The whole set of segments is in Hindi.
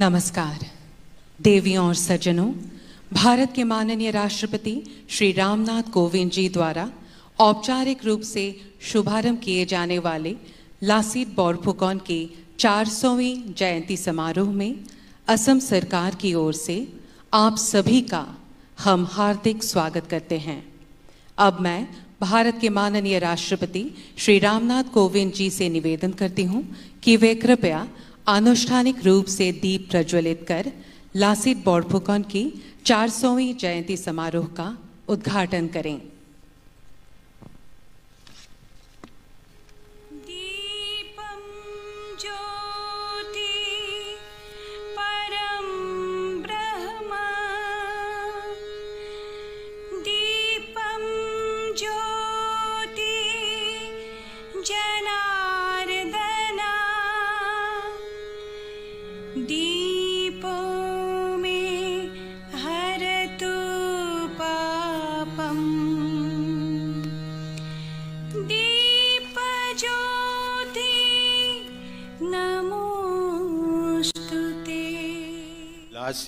नमस्कार देवियों और सज्जनों भारत के माननीय राष्ट्रपति श्री रामनाथ कोविंद जी द्वारा औपचारिक रूप से शुभारंभ किए जाने वाले लासित बौरफुकॉन के 400वीं जयंती समारोह में असम सरकार की ओर से आप सभी का हम हार्दिक स्वागत करते हैं अब मैं भारत के माननीय राष्ट्रपति श्री रामनाथ कोविंद जी से निवेदन करती हूँ कि वे कृपया आनुष्ठानिक रूप से दीप प्रज्वलित कर लासित बौड़फुकन की चार जयंती समारोह का उद्घाटन करें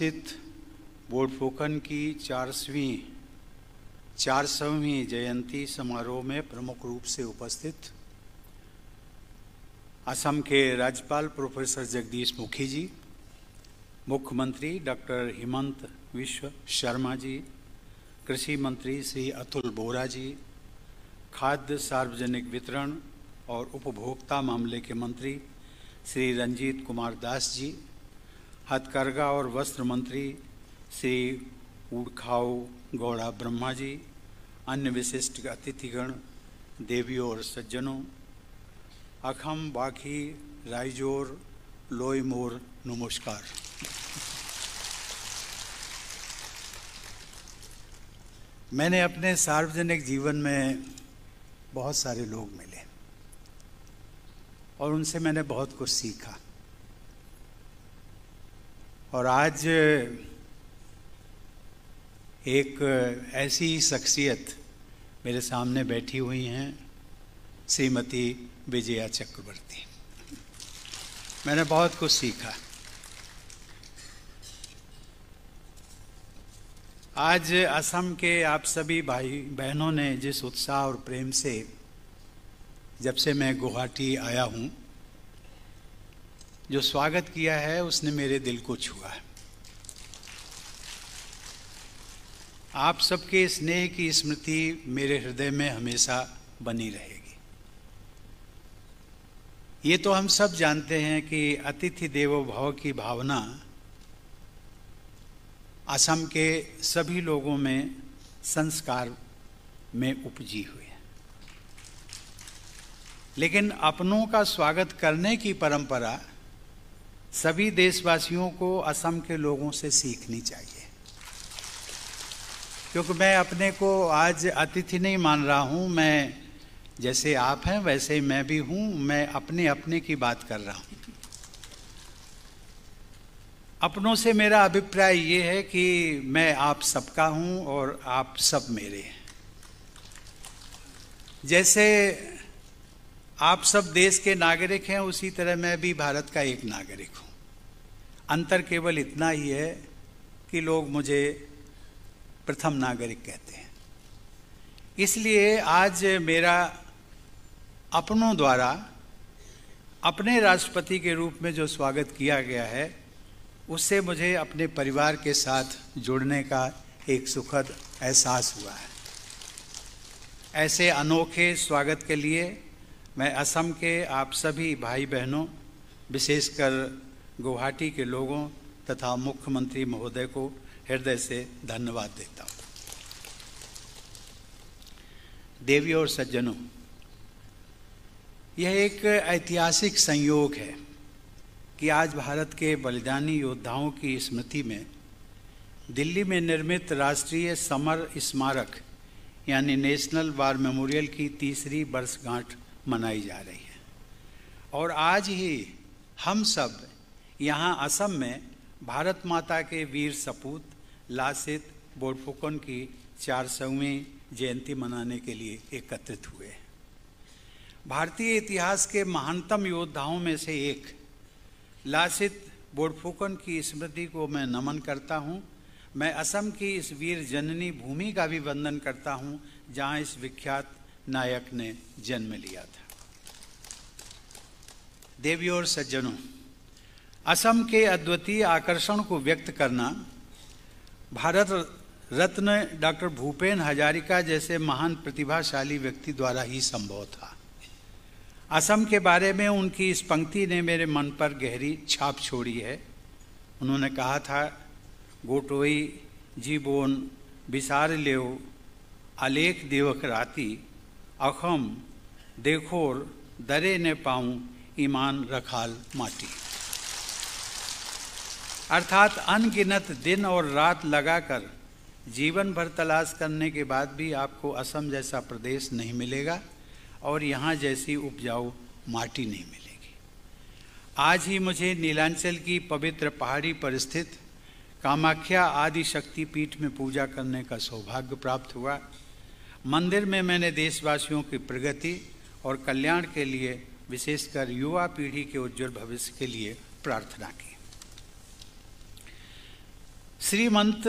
स्थित बोडफोकन की चारसवीं चार सौवीं जयंती समारोह में प्रमुख रूप से उपस्थित असम के राज्यपाल प्रोफेसर जगदीश मुखी जी मुख्यमंत्री डॉक्टर हेमंत विश्व शर्मा जी कृषि मंत्री श्री अतुल बोरा जी खाद्य सार्वजनिक वितरण और उपभोक्ता मामले के मंत्री श्री रंजीत कुमार दास जी हथकरघा और वस्त्र मंत्री श्री उड़खाऊ गौड़ा ब्रह्मा जी अन्य विशिष्ट अतिथिगण देवियों और सज्जनों अखम बाखी रायजोर लोई मोर नमस्कार मैंने अपने सार्वजनिक जीवन में बहुत सारे लोग मिले और उनसे मैंने बहुत कुछ सीखा और आज एक ऐसी शख्सियत मेरे सामने बैठी हुई हैं श्रीमती विजया चक्रवर्ती मैंने बहुत कुछ सीखा आज असम के आप सभी भाई बहनों ने जिस उत्साह और प्रेम से जब से मैं गुवाहाटी आया हूँ जो स्वागत किया है उसने मेरे दिल को छुआ है आप सबके स्नेह की स्मृति मेरे हृदय में हमेशा बनी रहेगी ये तो हम सब जानते हैं कि अतिथि देवो भव की भावना असम के सभी लोगों में संस्कार में उपजी हुई है लेकिन अपनों का स्वागत करने की परंपरा सभी देशवासियों को असम के लोगों से सीखनी चाहिए क्योंकि मैं अपने को आज अतिथि नहीं मान रहा हूँ मैं जैसे आप हैं वैसे ही मैं भी हूँ मैं अपने अपने की बात कर रहा हूँ अपनों से मेरा अभिप्राय ये है कि मैं आप सबका हूँ और आप सब मेरे हैं जैसे आप सब देश के नागरिक हैं उसी तरह मैं भी भारत का एक नागरिक हूँ अंतर केवल इतना ही है कि लोग मुझे प्रथम नागरिक कहते हैं इसलिए आज मेरा अपनों द्वारा अपने राष्ट्रपति के रूप में जो स्वागत किया गया है उससे मुझे अपने परिवार के साथ जुड़ने का एक सुखद एहसास हुआ है ऐसे अनोखे स्वागत के लिए मैं असम के आप सभी भाई बहनों विशेषकर गुवाहाटी के लोगों तथा मुख्यमंत्री महोदय को हृदय से धन्यवाद देता हूँ देवी और सज्जनों यह एक ऐतिहासिक संयोग है कि आज भारत के बलिदानी योद्धाओं की स्मृति में दिल्ली में निर्मित राष्ट्रीय समर स्मारक यानी नेशनल वार मेमोरियल की तीसरी वर्षगांठ मनाई जा रही है और आज ही हम सब यहाँ असम में भारत माता के वीर सपूत लासित बोरफुकन की चार सौवीं जयंती मनाने के लिए एकत्रित हुए हैं भारतीय इतिहास के महानतम योद्धाओं में से एक लासित बोरफुकन की स्मृति को मैं नमन करता हूँ मैं असम की इस वीर जननी भूमि का भी वंदन करता हूँ जहाँ इस विख्यात नायक ने जन्म लिया था देवियों और सज्जनों असम के अद्वितीय आकर्षण को व्यक्त करना भारत रत्न डॉक्टर भूपेन हजारिका जैसे महान प्रतिभाशाली व्यक्ति द्वारा ही संभव था असम के बारे में उनकी इस पंक्ति ने मेरे मन पर गहरी छाप छोड़ी है उन्होंने कहा था गोटोई जीबोन विसार लेव अलेख देवक राती अखम देखोर दरे ने पाऊँ ईमान रखाल माटी अर्थात अनगिनत दिन और रात लगाकर जीवन भर तलाश करने के बाद भी आपको असम जैसा प्रदेश नहीं मिलेगा और यहाँ जैसी उपजाऊ माटी नहीं मिलेगी आज ही मुझे नीलांचल की पवित्र पहाड़ी पर स्थित कामाख्या आदि शक्ति पीठ में पूजा करने का सौभाग्य प्राप्त हुआ मंदिर में मैंने देशवासियों की प्रगति और कल्याण के लिए विशेषकर युवा पीढ़ी के उज्जवल भविष्य के लिए प्रार्थना की श्रीमंत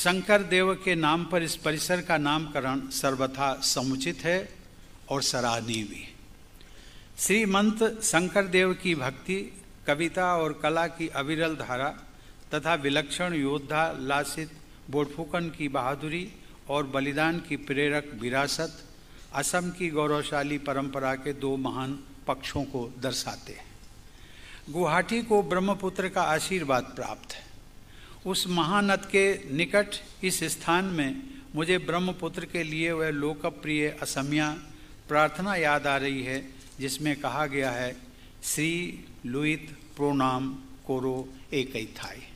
शंकर देव के नाम पर इस परिसर का नामकरण सर्वथा समुचित है और सराहनीय भी श्रीमंत शंकर देव की भक्ति कविता और कला की अविरल धारा तथा विलक्षण योद्धा लासित बोडफुकन की बहादुरी और बलिदान की प्रेरक विरासत असम की गौरवशाली परंपरा के दो महान पक्षों को दर्शाते हैं गुवाहाटी को ब्रह्मपुत्र का आशीर्वाद प्राप्त है उस महानद के निकट इस स्थान में मुझे ब्रह्मपुत्र के लिए वह लोकप्रिय असमिया प्रार्थना याद आ रही है जिसमें कहा गया है श्री लुइत प्रोनाम कोरो एक थाई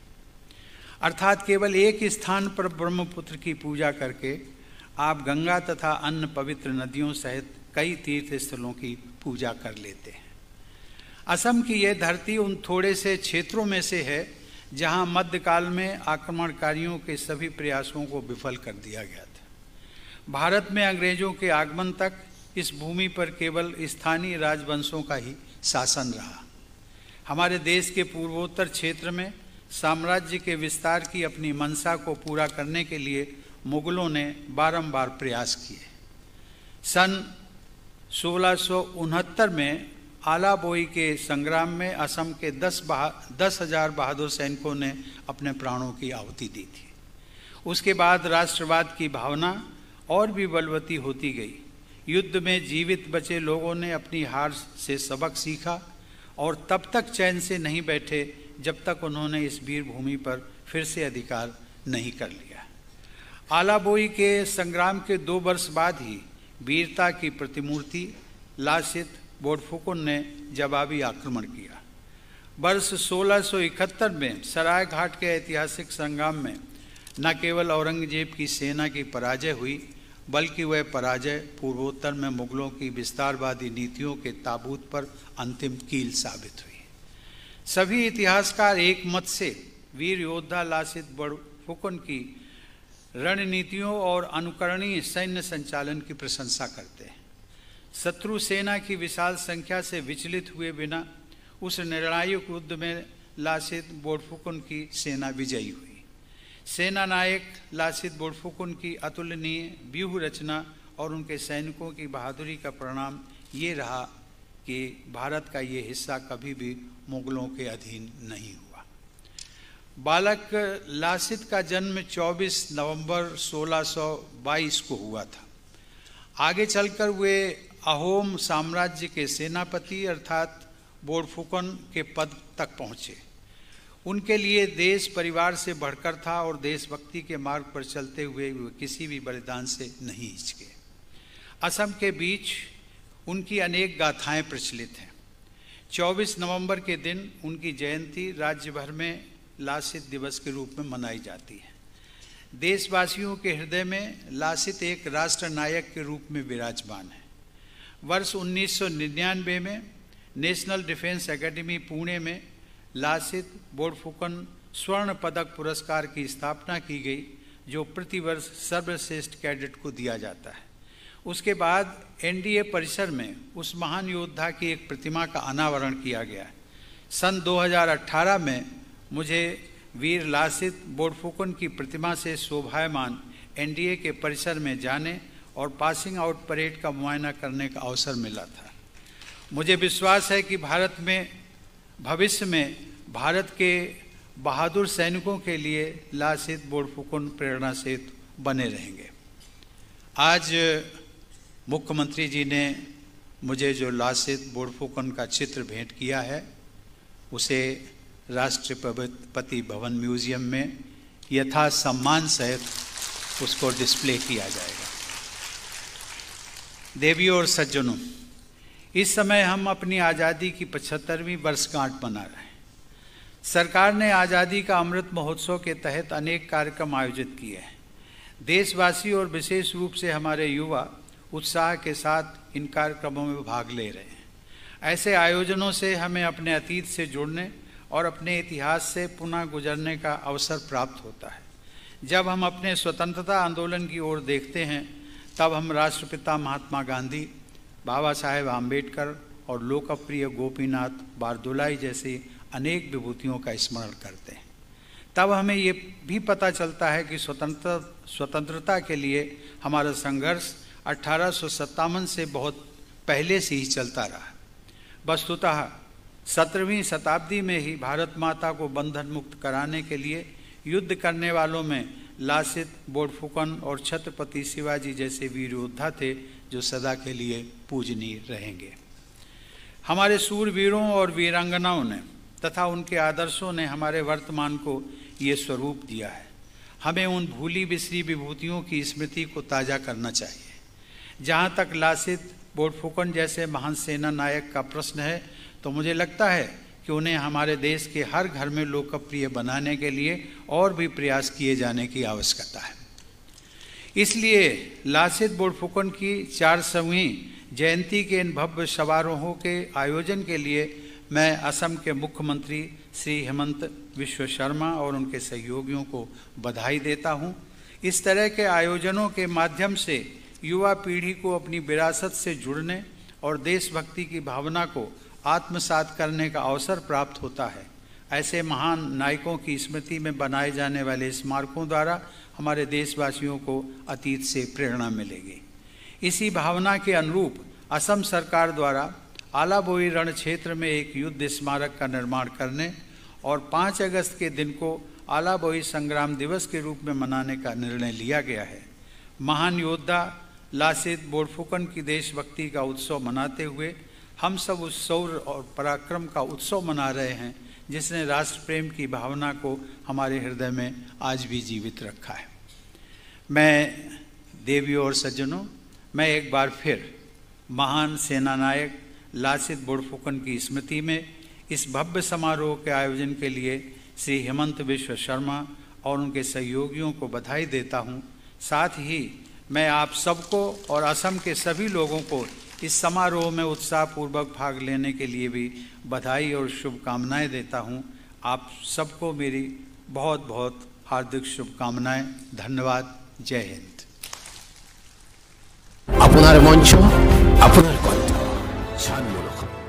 अर्थात केवल एक स्थान पर ब्रह्मपुत्र की पूजा करके आप गंगा तथा अन्य पवित्र नदियों सहित कई तीर्थ स्थलों की पूजा कर लेते हैं असम की यह धरती उन थोड़े से क्षेत्रों में से है जहां मध्यकाल में आक्रमणकारियों के सभी प्रयासों को विफल कर दिया गया था भारत में अंग्रेजों के आगमन तक इस भूमि पर केवल स्थानीय राजवंशों का ही शासन रहा हमारे देश के पूर्वोत्तर क्षेत्र में साम्राज्य के विस्तार की अपनी मंशा को पूरा करने के लिए मुगलों ने बारंबार प्रयास किए सन सोलह में आलाबोई के संग्राम में असम के दस बहा दस हजार बहादुर सैनिकों ने अपने प्राणों की आहुति दी थी उसके बाद राष्ट्रवाद की भावना और भी बलवती होती गई युद्ध में जीवित बचे लोगों ने अपनी हार से सबक सीखा और तब तक चैन से नहीं बैठे जब तक उन्होंने इस वीर भूमि पर फिर से अधिकार नहीं कर लिया आलाबोई के संग्राम के दो वर्ष बाद ही वीरता की प्रतिमूर्ति लाशित बोडफुकुन ने जवाबी आक्रमण किया वर्ष 1671 में सराय घाट के ऐतिहासिक संग्राम में न केवल औरंगजेब की सेना की पराजय हुई बल्कि वह पराजय पूर्वोत्तर में मुगलों की विस्तारवादी नीतियों के ताबूत पर अंतिम कील साबित हुई सभी इतिहासकार एक मत से वीर योद्धा लाशित बड़फुकन की रणनीतियों और अनुकरणीय सैन्य संचालन की प्रशंसा करते हैं शत्रु सेना की विशाल संख्या से विचलित हुए बिना उस निर्णायक युद्ध में लाशित बोडफुकुन की सेना विजयी हुई सेना नायक लाशित बोडफुकुन की अतुलनीय व्यूह रचना और उनके सैनिकों की बहादुरी का परिणाम ये रहा कि भारत का ये हिस्सा कभी भी मुगलों के अधीन नहीं हुआ बालक लासित का जन्म 24 नवंबर 1622 को हुआ था आगे चलकर वे अहोम साम्राज्य के सेनापति अर्थात बोरफुकन के पद तक पहुँचे उनके लिए देश परिवार से बढ़कर था और देशभक्ति के मार्ग पर चलते हुए वे किसी भी बलिदान से नहीं हिचके असम के बीच उनकी अनेक गाथाएं प्रचलित हैं 24 नवंबर के दिन उनकी जयंती राज्य भर में लासित दिवस के रूप में मनाई जाती है देशवासियों के हृदय में लासित एक राष्ट्र नायक के रूप में विराजमान है वर्ष 1999 में नेशनल डिफेंस एकेडमी पुणे में लासित बोडफुकन स्वर्ण पदक पुरस्कार की स्थापना की गई जो प्रतिवर्ष सर्वश्रेष्ठ कैडेट को दिया जाता है उसके बाद एनडीए परिसर में उस महान योद्धा की एक प्रतिमा का अनावरण किया गया सन 2018 में मुझे वीर लासित बोडफुकन की प्रतिमा से शोभायमान एनडीए के परिसर में जाने और पासिंग आउट परेड का मुआयना करने का अवसर मिला था मुझे विश्वास है कि भारत में भविष्य में भारत के बहादुर सैनिकों के लिए लासित बोडफुकन प्रेरणा सेतु बने रहेंगे आज मुख्यमंत्री जी ने मुझे जो लाशित बोड़फुकन का चित्र भेंट किया है उसे राष्ट्रपति भवन म्यूजियम में यथा सम्मान सहित उसको डिस्प्ले किया जाएगा देवियों और सज्जनों इस समय हम अपनी आज़ादी की पचहत्तरवीं वर्षगांठ मना रहे हैं सरकार ने आज़ादी का अमृत महोत्सव के तहत अनेक कार्यक्रम आयोजित किए हैं देशवासी और विशेष रूप से हमारे युवा उत्साह के साथ इन कार्यक्रमों में भाग ले रहे हैं ऐसे आयोजनों से हमें अपने अतीत से जुड़ने और अपने इतिहास से पुनः गुजरने का अवसर प्राप्त होता है जब हम अपने स्वतंत्रता आंदोलन की ओर देखते हैं तब हम राष्ट्रपिता महात्मा गांधी बाबा साहेब आम्बेडकर और लोकप्रिय गोपीनाथ बारदुलाई जैसी अनेक विभूतियों का स्मरण करते हैं तब हमें ये भी पता चलता है कि स्वतंत्र स्वतंत्रता के लिए हमारा संघर्ष अठारह से बहुत पहले से ही चलता रहा वस्तुतः सत्रहवीं शताब्दी में ही भारत माता को बंधन मुक्त कराने के लिए युद्ध करने वालों में लासित बोडफुकन और छत्रपति शिवाजी जैसे वीर योद्धा थे जो सदा के लिए पूजनीय रहेंगे हमारे सूरवीरों और वीरांगनाओं ने तथा उनके आदर्शों ने हमारे वर्तमान को ये स्वरूप दिया है हमें उन भूली बिसरी विभूतियों की स्मृति को ताज़ा करना चाहिए जहाँ तक लासित बोटफुकन जैसे महान सेना नायक का प्रश्न है तो मुझे लगता है कि उन्हें हमारे देश के हर घर में लोकप्रिय बनाने के लिए और भी प्रयास किए जाने की आवश्यकता है इसलिए लासित बोड़फुकन की चार सौवीं जयंती के इन भव्य समारोहों के आयोजन के लिए मैं असम के मुख्यमंत्री श्री हेमंत विश्व शर्मा और उनके सहयोगियों को बधाई देता हूँ इस तरह के आयोजनों के माध्यम से युवा पीढ़ी को अपनी विरासत से जुड़ने और देशभक्ति की भावना को आत्मसात करने का अवसर प्राप्त होता है ऐसे महान नायकों की स्मृति में बनाए जाने वाले स्मारकों द्वारा हमारे देशवासियों को अतीत से प्रेरणा मिलेगी इसी भावना के अनुरूप असम सरकार द्वारा आलाबोई रण क्षेत्र में एक युद्ध स्मारक का निर्माण करने और 5 अगस्त के दिन को आलाबोई संग्राम दिवस के रूप में मनाने का निर्णय लिया गया है महान योद्धा लाचित बोड़फुकन की देशभक्ति का उत्सव मनाते हुए हम सब उस शौर्य और पराक्रम का उत्सव मना रहे हैं जिसने राष्ट्र प्रेम की भावना को हमारे हृदय में आज भी जीवित रखा है मैं देवियों और सज्जनों मैं एक बार फिर महान सेनानायक लाचित बोड़फुकन की स्मृति में इस भव्य समारोह के आयोजन के लिए श्री हेमंत विश्व शर्मा और उनके सहयोगियों को बधाई देता हूं साथ ही मैं आप सबको और असम के सभी लोगों को इस समारोह में उत्साहपूर्वक भाग लेने के लिए भी बधाई और शुभकामनाएं देता हूं। आप सबको मेरी बहुत बहुत हार्दिक शुभकामनाएं धन्यवाद जय हिंद अपना